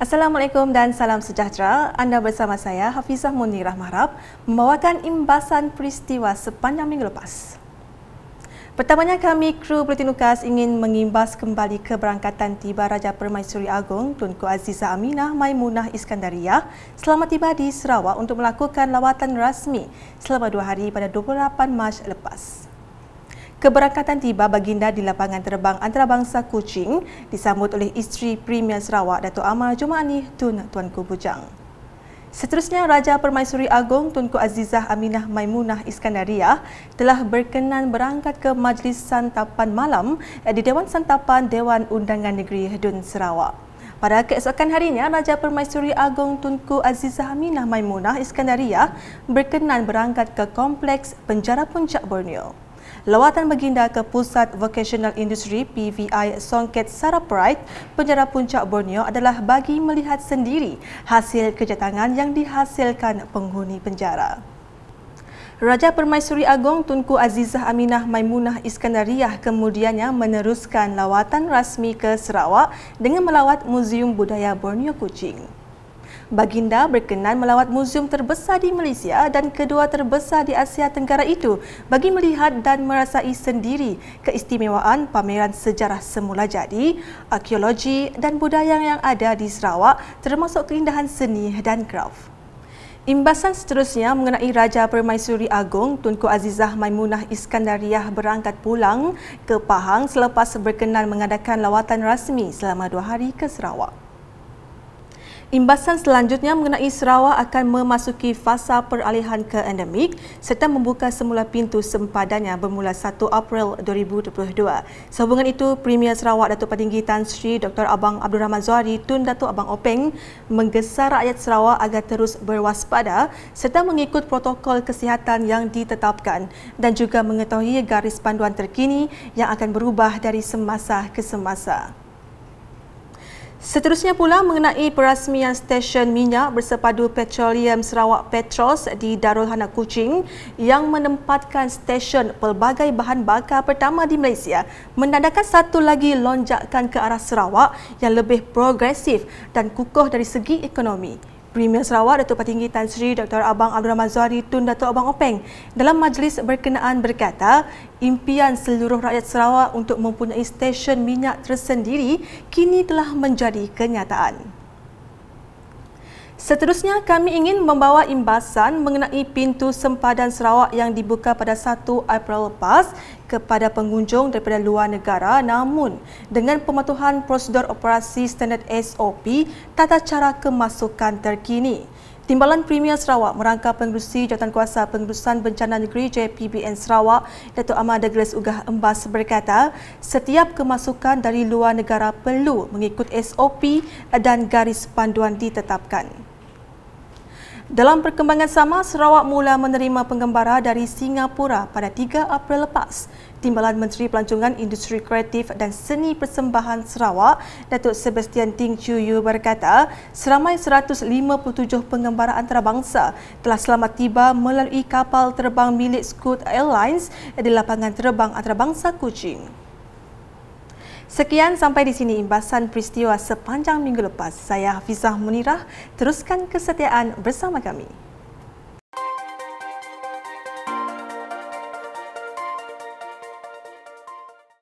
Assalamualaikum dan salam sejahtera. Anda bersama saya Hafizah Munirah Marab membawakan imbasan peristiwa sepanjang minggu lepas. Pertamanya kami kru Bulletin Lukas ingin mengimbas kembali keberangkatan tiba Raja Permaisuri Agong Tunku Aziza Aminah Maimunah Iskandariah selamat tiba di Sarawak untuk melakukan lawatan rasmi selama dua hari pada 28 Mac lepas keberangkatan tiba baginda di lapangan terbang antarabangsa Kuching disambut oleh isteri Premier Sarawak Dato' Amar Jumaani Tun Tuanku Bujang. Seterusnya, Raja Permaisuri Agong Tunku Azizah Aminah Maimunah Iskandariah telah berkenan berangkat ke Majlis Santapan Malam di Dewan Santapan Dewan Undangan Negeri Dun Sarawak. Pada keesokan harinya, Raja Permaisuri Agong Tunku Azizah Aminah Maimunah Iskandariah berkenan berangkat ke Kompleks Penjara Puncak Borneo lawatan baginda ke Pusat Vocational Industry PVI Songket Saraprite, penjara puncak Borneo adalah bagi melihat sendiri hasil kerja tangan yang dihasilkan penghuni penjara. Raja Permaisuri Agong Tunku Azizah Aminah Maimunah Iskandariah kemudiannya meneruskan lawatan rasmi ke Sarawak dengan melawat Museum Budaya Borneo Kucing. Baginda berkenan melawat muzium terbesar di Malaysia dan kedua terbesar di Asia Tenggara itu bagi melihat dan merasai sendiri keistimewaan pameran sejarah semula jadi, arkeologi dan budaya yang ada di Sarawak termasuk keindahan seni dan graf. Imbasan seterusnya mengenai Raja Permaisuri Agong Tunku Azizah Maimunah Iskandariah berangkat pulang ke Pahang selepas berkenan mengadakan lawatan rasmi selama dua hari ke Sarawak. Imbasan selanjutnya mengenai Sarawak akan memasuki fasa peralihan ke endemik serta membuka semula pintu sempadannya bermula 1 April 2022. Sehubungan itu, Premier Sarawak Datuk Patinggi Tan Sri Dr. Abang Abdul Rahman Zohari Tun Datuk Abang Openg menggesa rakyat Sarawak agar terus berwaspada serta mengikut protokol kesihatan yang ditetapkan dan juga mengetahui garis panduan terkini yang akan berubah dari semasa ke semasa. Seterusnya pula mengenai perasmian stesen minyak bersepadu petroleum Sarawak Petros di Darul Hana Kuching yang menempatkan stesen pelbagai bahan bakar pertama di Malaysia menandakan satu lagi lonjakan ke arah Sarawak yang lebih progresif dan kukuh dari segi ekonomi. Premier Sarawak Dato' Patinggi Tan Sri Dr. Abang Abdul Rahman Zohari Tun Dato' Abang Openg dalam majlis berkenaan berkata impian seluruh rakyat Sarawak untuk mempunyai stesen minyak tersendiri kini telah menjadi kenyataan. Seterusnya, kami ingin membawa imbasan mengenai pintu sempadan Sarawak yang dibuka pada 1 April lepas kepada pengunjung daripada luar negara namun dengan pematuhan prosedur operasi standard SOP tata cara kemasukan terkini. Timbalan Premier Sarawak merangka pengurusi kuasa pengurusan bencana negeri JPBN Sarawak, Datuk Ahmad Douglas Ugah Embas berkata, setiap kemasukan dari luar negara perlu mengikut SOP dan garis panduan ditetapkan. Dalam perkembangan sama, Sarawak mula menerima pengembara dari Singapura pada 3 April lepas. Timbalan Menteri Pelancongan Industri Kreatif dan Seni Persembahan Sarawak, Datuk Sebastian Ting Chiu Yu berkata, seramai 157 pengembara antarabangsa telah selamat tiba melalui kapal terbang milik Scoot Airlines di lapangan terbang antarabangsa Kuching. Sekian sampai di sini imbasan peristiwa sepanjang minggu lepas. Saya Hafizah Munirah, teruskan kesetiaan bersama kami.